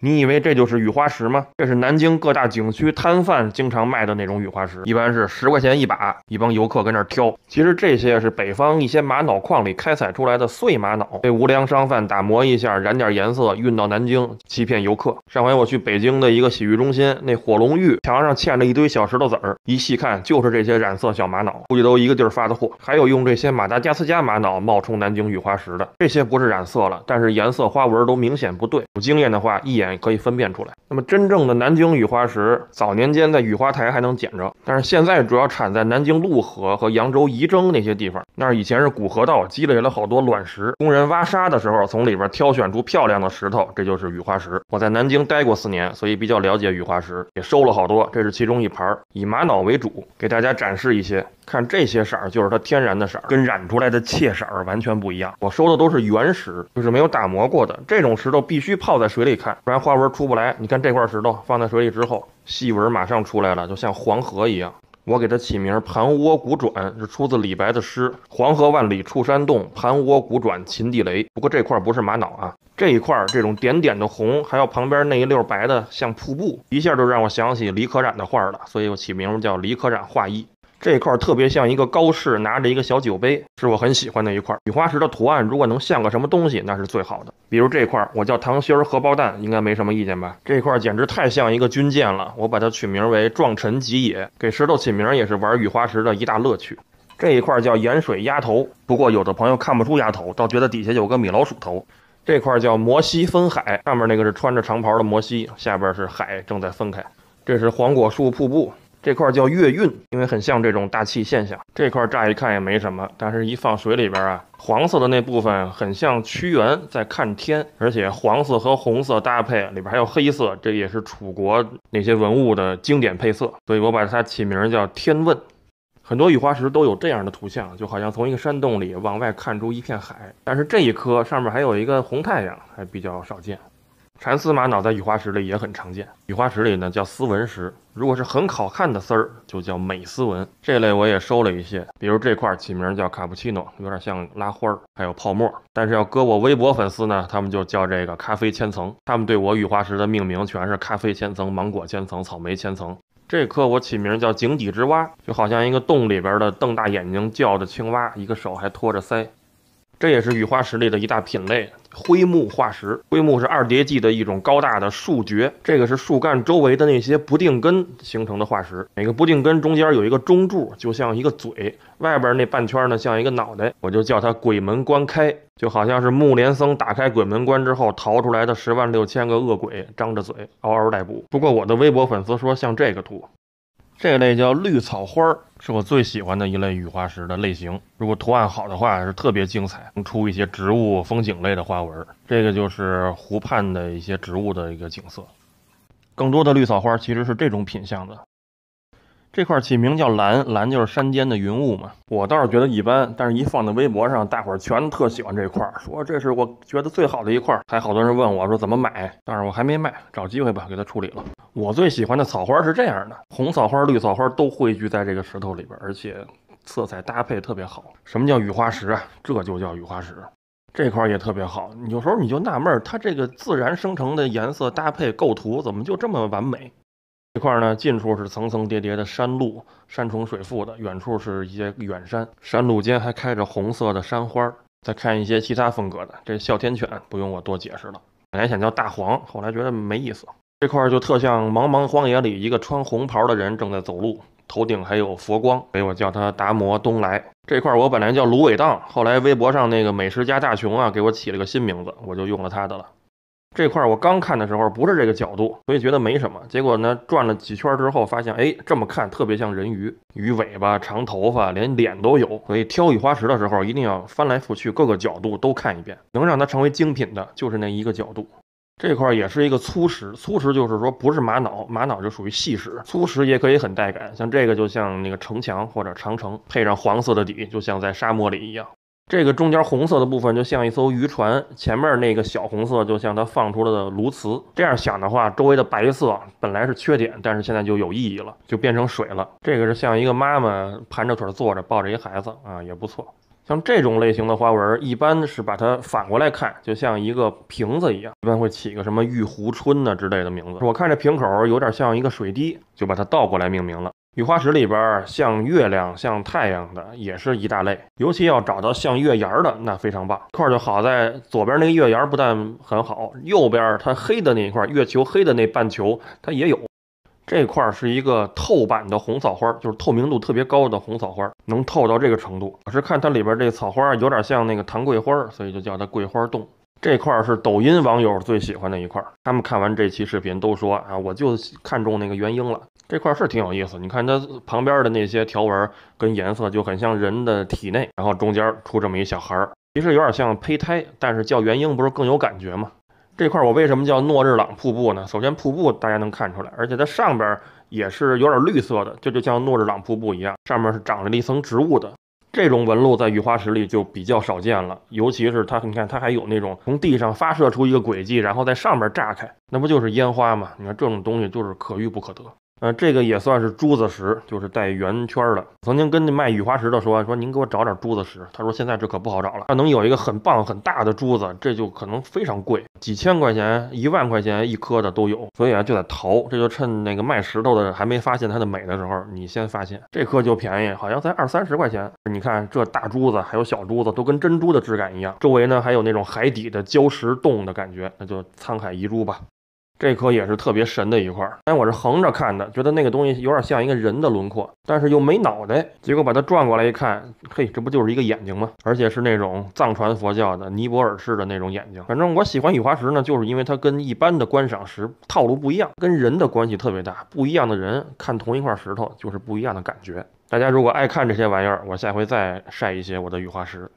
你以为这就是雨花石吗？这是南京各大景区摊贩经常卖的那种雨花石，一般是十块钱一把，一帮游客跟那挑。其实这些是北方一些玛瑙矿里开采出来的碎玛瑙，被无良商贩打磨一下，染点颜色，运到南京欺骗游客。上回我去北京的一个洗浴中心，那火龙浴墙上嵌着一堆小石头子儿，一细看就是这些染色小玛瑙，估计都一个地儿发的货。还有用这些马达加斯加玛瑙冒充南京雨花石的，这些不是染色了，但是颜色花纹都明显不对。有经验的话一眼。可以分辨出来。那么真正的南京雨花石，早年间在雨花台还能捡着，但是现在主要产在南京陆河和扬州仪征那些地方。那儿以前是古河道，积累了好多卵石。工人挖沙的时候，从里边挑选出漂亮的石头，这就是雨花石。我在南京待过四年，所以比较了解雨花石，也收了好多。这是其中一盘，以玛瑙为主，给大家展示一些。看这些色儿，就是它天然的色，跟染出来的切色儿完全不一样。我收的都是原石，就是没有打磨过的。这种石头必须泡在水里看，不然。花纹出不来，你看这块石头放在水里之后，细纹马上出来了，就像黄河一样。我给它起名“盘涡古转”，是出自李白的诗：“黄河万里处山洞，盘涡古转秦地雷。”不过这块不是玛瑙啊，这一块这种点点的红，还有旁边那一溜白的，像瀑布，一下就让我想起李可染的画了，所以我起名叫“李可染画意”。这块特别像一个高士拿着一个小酒杯，是我很喜欢的一块。雨花石的图案如果能像个什么东西，那是最好的。比如这块，我叫糖心荷包蛋，应该没什么意见吧？这块简直太像一个军舰了，我把它取名为壮臣吉野。给石头起名也是玩雨花石的一大乐趣。这一块叫盐水鸭头，不过有的朋友看不出鸭头，倒觉得底下有个米老鼠头。这块叫摩西分海，上面那个是穿着长袍的摩西，下边是海正在分开。这是黄果树瀑布。这块叫月晕，因为很像这种大气现象。这块乍一看也没什么，但是一放水里边啊，黄色的那部分很像屈原在看天，而且黄色和红色搭配，里边还有黑色，这也是楚国那些文物的经典配色，所以我把它起名叫天问。很多雨花石都有这样的图像，就好像从一个山洞里往外看出一片海，但是这一颗上面还有一个红太阳，还比较少见。蚕丝玛瑙在雨花石里也很常见，雨花石里呢叫丝纹石，如果是很好看的丝儿就叫美丝纹，这类我也收了一些，比如这块起名叫卡布奇诺，有点像拉花儿，还有泡沫，但是要搁我微博粉丝呢，他们就叫这个咖啡千层，他们对我雨花石的命名全是咖啡千层、芒果千层、草莓千层，这颗我起名叫井底之蛙，就好像一个洞里边的瞪大眼睛叫着青蛙，一个手还托着腮，这也是雨花石里的一大品类。灰木化石，灰木是二叠纪的一种高大的树蕨，这个是树干周围的那些不定根形成的化石。每个不定根中间有一个中柱，就像一个嘴，外边那半圈呢像一个脑袋，我就叫它鬼门关开，就好像是木莲僧打开鬼门关之后逃出来的十万六千个恶鬼张着嘴嗷嗷待哺。不过我的微博粉丝说像这个图。这类叫绿草花儿，是我最喜欢的一类雨花石的类型。如果图案好的话，是特别精彩，能出一些植物风景类的花纹。这个就是湖畔的一些植物的一个景色。更多的绿草花其实是这种品相的。这块起名叫蓝，蓝就是山间的云雾嘛。我倒是觉得一般，但是一放在微博上，大伙儿全特喜欢这块儿，说这是我觉得最好的一块儿。还好多人问我说怎么买，但是我还没卖，找机会吧，给它处理了。我最喜欢的草花是这样的，红草花、绿草花都汇聚在这个石头里边，而且色彩搭配特别好。什么叫雨花石啊？这就叫雨花石。这块也特别好，有时候你就纳闷，它这个自然生成的颜色搭配构图怎么就这么完美？这块呢，近处是层层叠叠的山路，山重水复的；远处是一些远山，山路间还开着红色的山花。再看一些其他风格的，这哮天犬不用我多解释了。本来想叫大黄，后来觉得没意思。这块就特像茫茫荒野里一个穿红袍的人正在走路，头顶还有佛光，所以我叫他达摩东来。这块我本来叫芦苇荡，后来微博上那个美食家大熊啊给我起了个新名字，我就用了他的了。这块我刚看的时候不是这个角度，所以觉得没什么。结果呢，转了几圈之后发现，哎，这么看特别像人鱼，鱼尾巴、长头发，连脸都有。所以挑雨花石的时候，一定要翻来覆去各个角度都看一遍。能让它成为精品的，就是那一个角度。这块也是一个粗石，粗石就是说不是玛瑙，玛瑙就属于细石。粗石也可以很带感，像这个就像那个城墙或者长城，配上黄色的底，就像在沙漠里一样。这个中间红色的部分就像一艘渔船，前面那个小红色就像它放出来的鸬鹚。这样想的话，周围的白色本来是缺点，但是现在就有意义了，就变成水了。这个是像一个妈妈盘着腿坐着抱着一孩子啊，也不错。像这种类型的花纹，一般是把它反过来看，就像一个瓶子一样，一般会起个什么“玉壶春”呐之类的名字。我看这瓶口有点像一个水滴，就把它倒过来命名了。雨花石里边像月亮、像太阳的也是一大类，尤其要找到像月牙儿的那非常棒。块儿就好在左边那个月牙儿不但很好，右边它黑的那一块月球黑的那半球它也有。这块是一个透版的红草花，就是透明度特别高的红草花，能透到这个程度。我是看它里边这草花有点像那个糖桂花，所以就叫它桂花洞。这块是抖音网友最喜欢的一块，他们看完这期视频都说啊，我就看中那个元英了。这块是挺有意思，你看它旁边的那些条纹跟颜色就很像人的体内，然后中间出这么一小孩儿，其实有点像胚胎，但是叫元婴不是更有感觉吗？这块我为什么叫诺日朗瀑布呢？首先瀑布大家能看出来，而且它上边也是有点绿色的，就就像诺日朗瀑布一样，上面是长着一层植物的。这种纹路在雨花石里就比较少见了，尤其是它，你看它还有那种从地上发射出一个轨迹，然后在上面炸开，那不就是烟花吗？你看这种东西就是可遇不可得。呃，这个也算是珠子石，就是带圆圈的。曾经跟那卖雨花石的说，说您给我找点珠子石。他说现在这可不好找了，要能有一个很棒很大的珠子，这就可能非常贵，几千块钱、一万块钱一颗的都有。所以啊，就得淘，这就趁那个卖石头的还没发现它的美的时候，你先发现。这颗就便宜，好像才二三十块钱。你看这大珠子，还有小珠子，都跟珍珠的质感一样。周围呢还有那种海底的礁石洞的感觉，那就沧海遗珠吧。这颗也是特别神的一块，哎，我是横着看的，觉得那个东西有点像一个人的轮廓，但是又没脑袋。结果把它转过来一看，嘿，这不就是一个眼睛吗？而且是那种藏传佛教的尼泊尔式的那种眼睛。反正我喜欢雨花石呢，就是因为它跟一般的观赏石套路不一样，跟人的关系特别大。不一样的人看同一块石头，就是不一样的感觉。大家如果爱看这些玩意儿，我下回再晒一些我的雨花石。